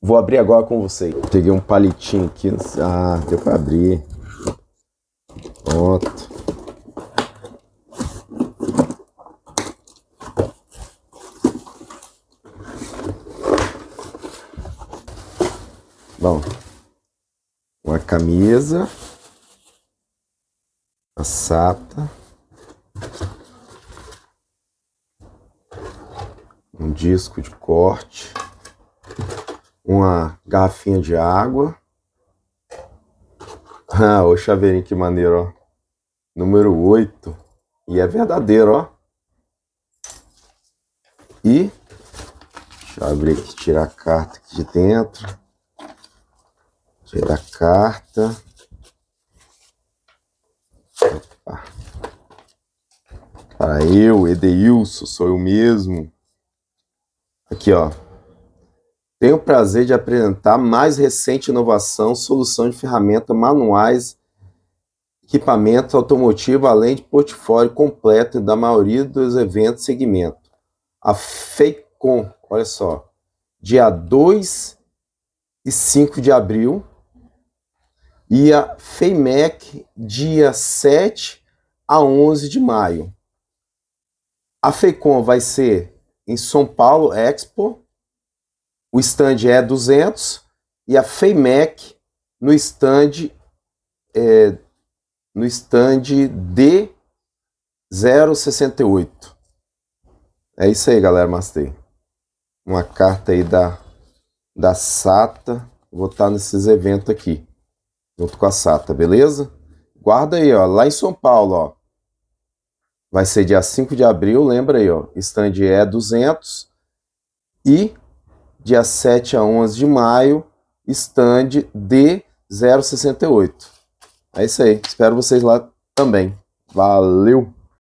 Vou abrir agora com você. Peguei um palitinho aqui. Ah, deu pra abrir. Pronto. Bom, uma camisa, a sata, um disco de corte uma garrafinha de água. Ah, o chaveirinho que maneiro, ó. Número 8. E é verdadeiro, ó. E deixa eu abrir aqui, tirar a carta aqui de dentro. Tirar a carta. Opa. Para eu, Edeilson, sou eu mesmo. Aqui, ó. Tenho o prazer de apresentar a mais recente inovação, solução de ferramenta manuais, equipamento automotivo, além de portfólio completo da maioria dos eventos segmento. A FEICOM, olha só, dia 2 e 5 de abril, e a FEIMEC, dia 7 a 11 de maio. A FEICOM vai ser em São Paulo, Expo, o stand é 200 e a FEMEC no stand é, no stand D 068. É isso aí, galera, Mastei. Uma carta aí da da SATA, vou estar tá nesses eventos aqui, junto com a SATA, beleza? Guarda aí, ó, lá em São Paulo, ó. Vai ser dia 5 de abril, lembra aí, ó. Stand é 200 e dia 7 a 11 de maio, stand D068. É isso aí. Espero vocês lá também. Valeu!